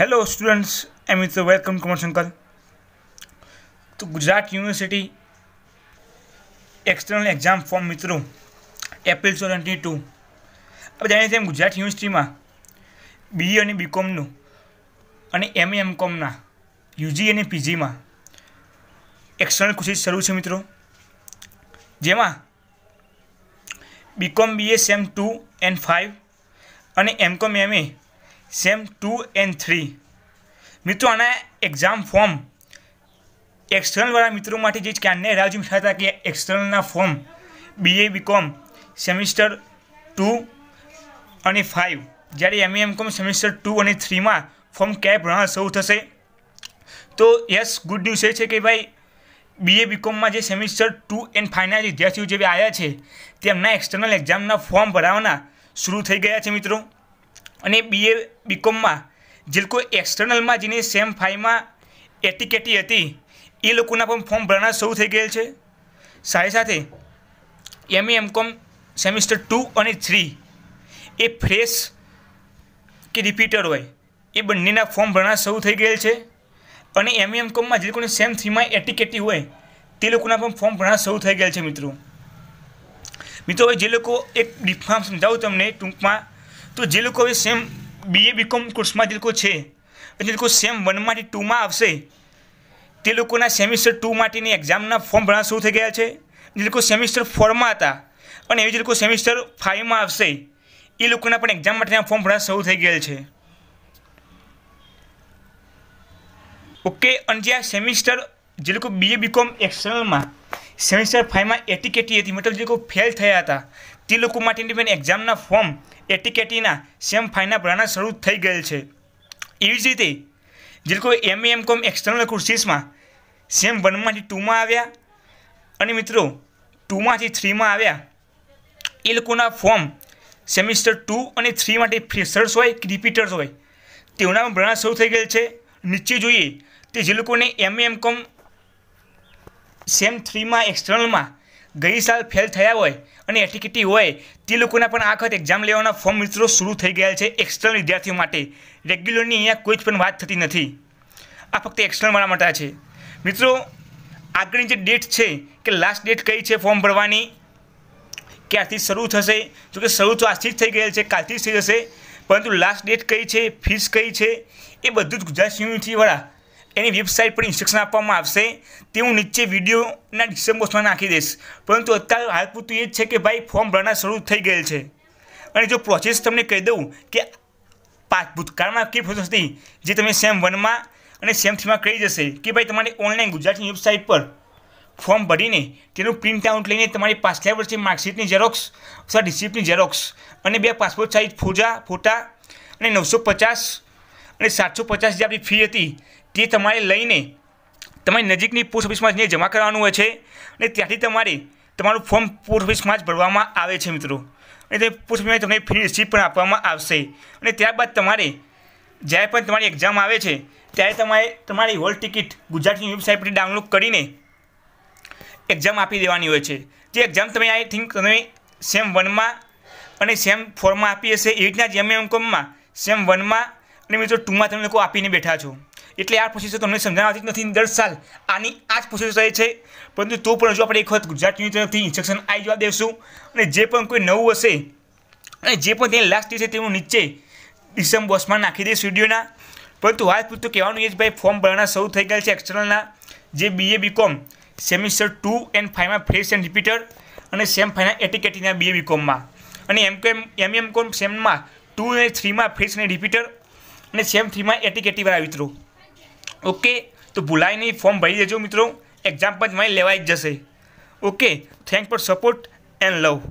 hello students am is welcome Kumarshankar તો Gujarat university external exam form મિત્રો April સો twenty two આપણે જાણીએ છીએ ગુજરાત યુનિવર્સિટીમાં બીએ અને બીકોમનું અને એમ એમ કોમના યુજી અને પીજીમાં એક્સટર્નલ કોર્સીસ શરૂ છે મિત્રો જેમાં B Com BA sem two and five અને M Com M A sem two and three મિત્રો આના એક્ઝામ ફોર્મ એક્સટર્નલવાળા મિત્રો માટે જે ક્યાંને રાજ્ય મીઠા હતા કે એક્સટર્નલના form BA B Com semester two અને ફાઇવ જ્યારે MA M Com semester two અને થ્રીમાં ફોર્મ ક્યાંય ભણવા શરૂ થશે તો યસ ગુડ ન્યૂઝ એ છે કે ભાઈ બીએ બીકોમમાં જે સેમિસ્ટર ટુ એન્ડ ફાઇવના વિદ્યાર્થીઓ જે આવ્યા છે તેમના એક્સટર્નલ એક્ઝામના ફોર્મ ભરાવાના શરૂ થઈ ગયા છે મિત્રો અને બીએ બીકોમમાં જે લોકો એક્સટર્નલમાં જેને સેમ ફાઈવમાં એટીકેટી હતી એ લોકોના પણ ફોર્મ ભરવાના શરૂ થઈ ગયેલ છે સાથે સાથે M M Com semester two અને થ્રી એ ફ્રેશ કે રિપીટર હોય એ બંનેના ફોર્મ ભરવાના શરૂ થઈ ગયેલ છે અને એમએ કોમમાં જે લોકોને સેમ થ્રીમાં એટીકેટી હોય તે લોકોના પણ ફોર્મ ભરવાના શરૂ થઈ ગયેલ છે મિત્રો મિત્રો હવે જે લોકો એક ડીફામ સમજાવું તમને ટૂંકમાં તો જે લોકો લોકોએ સેમ બીએ બીકોમ કોર્સમાં જે લોકો છે જે લોકો સેમ વનમાંથી ટુમાં આવશે તે લોકોના સેમિસ્ટર ટુ માટેની એક્ઝામના ફોર્મ ભરણા શરૂ થઈ ગયા છે જે લોકો સેમિસ્ટર ફોરમાં હતા અને એવી જે લોકો સેમિસ્ટર ફાઇવમાં આવશે એ લોકોના પણ એક્ઝામ માટેના ફોર્મ ભરણા શરૂ થઈ ગયેલ છે ઓકે અને જે આ સેમિસ્ટર જે લોકો બીએ બીકોમ એક્સટર્નલમાં સેમિસ્ટર ફાઇવમાં એટી કેટી હતી મતલબ જે લોકો ફેલ થયા હતા તે લોકો માટેની પણ એક્ઝામના ફોર્મ એટીકેટીના સેમ ફાઇલના ભરવાના શરૂ થઈ ગયેલ છે એવી જ રીતે જે લોકો એમ એમ કોમ એક્સટર્નલ કોર્સીસમાં સેમ વનમાંથી ટુમાં આવ્યા અને મિત્રો ટુમાંથી થ્રીમાં આવ્યા એ લોકોના ફોર્મ સેમિસ્ટર ટુ અને થ્રી માટે ફ્રેશર્સ હોય કે રિપીટર્સ હોય તેઓના ભરણા શરૂ થઈ ગયેલ છે નીચે જોઈએ તે જે લોકોને એમ એમ કોમ સેમ થ્રીમાં એક્સટર્નલમાં ગઈ સાલ ફેલ થયા હોય અને એટીકીટી હોય તે લોકોના પણ આ વખત એક્ઝામ લેવાના ફોર્મ મિત્રો શરૂ થઈ ગયા છે એક્સટર્નલ વિદ્યાર્થીઓ માટે રેગ્યુલરની અહીંયા કોઈ જ પણ વાત થતી નથી આ ફક્ત એક્સટર્નલવાળા માટે છે મિત્રો આગળની જે ડેટ છે કે લાસ્ટ ડેટ કઈ છે ફોર્મ ભરવાની ક્યારથી શરૂ થશે જો કે શરૂ તો આજથી જ થઈ ગયેલ છે કાલથી જ થઈ જશે પરંતુ લાસ્ટ ડેટ કઈ છે ફીસ કઈ છે એ બધું જ ગુજરાત યુનિવર્સિટીવાળા એની વેબસાઇટ પર ઇન્સ્ટ્રક્શન આપવામાં આવશે તે હું નીચે વિડીયોના ડિસ્ક્રિપ્શન નાખી દઈશ પરંતુ અત્યારે હાલ પૂરતું એ જ છે કે ભાઈ ફોર્મ ભરવાના શરૂ થઈ ગયેલ છે અને જો પ્રોસેસ તમને કહી દઉં કે પાક ભૂતકાળમાં કઈ પ્રોસેસ હતી જે તમે સેમ વનમાં અને સેમ થ્રીમાં કહી જશે કે ભાઈ તમારી ઓનલાઈન ગુજરાતની વેબસાઇટ પર ફોર્મ ભરીને તેનું પ્રિન્ટ આઉટ લઈને તમારી પાછલા વર્ષે માર્કશીટની ઝેરોક્સ અથવા રિસિપ્ટની ઝેરોક્સ અને બે પાસપોર્ટ સાઇઝ ફોજા ફોટા અને નવસો પચાસ અને સાતસો પચાસ જે આપણી ફી હતી તે તમારે લઈને તમારી નજીકની પોસ્ટ ઓફિસમાં જઈને જમા કરવાનું હોય છે અને ત્યાંથી તમારે તમારું ફોર્મ પોસ્ટ ઓફિસમાં જ ભરવામાં આવે છે મિત્રો અને તે પોસ્ટ ઓફિસમાં તમને ફી રિસીપ્ટ પણ આપવામાં આવશે અને ત્યારબાદ તમારે જ્યારે પણ તમારી એક્ઝામ આવે છે ત્યારે તમારે તમારી હોલ ટિકિટ ગુજરાતની વેબસાઇટ પર ડાઉનલોડ કરીને એક્ઝામ આપી દેવાની હોય છે જે એક્ઝામ તમે આઈ થિંક તમે સેમ વનમાં અને સેમ ફોરમાં આપી હશે એવી રીતના જેમ એમ કોમમાં સેમ વનમાં અને મિત્રો ટુમાં તમે લોકો આપીને બેઠા છો એટલે આ પ્રોસેસ તમને સમજાવતી જ નથી દર સાલ આની આ જ પ્રોસેસ રહે છે પરંતુ તો પણ હજુ આપણે એક વખત ગુજરાત યુનિવર્સિટી તરફથી ઇન્સ્ટ્રક્શન આવી જવા દેશું અને જે પણ કોઈ નવું હશે અને જે પણ તેની લાસ્ટ છે તેનું નીચે ડિસેમ્બર બોક્સમાં નાખી દઈશ વિડીયોના પરંતુ વાત પૂરતું કહેવાનું એ જ ભાઈ ફોર્મ ભરવાના શરૂ થઈ ગયા છે એક્સટર્નલના જે BA B Com semester two and ફાઇવમાં ફ્રેશ એન્ડ રિપીટર અને સેમ ફાઇના એટીકેટીના બીએ બીકોમમાં અને M Com M M Com સેમમાં ટુ અને થ્રીમાં ફ્રેશ અને રિપીટર અને સેમ થ્રીમાં એટીકેટીવાળા મિત્રો ઓકે તો ભૂલાય નહીં ફોર્મ ભરી દેજો મિત્રો એક્ઝામ પણ તમારી લેવાઈ જ જશે okay thank for support and love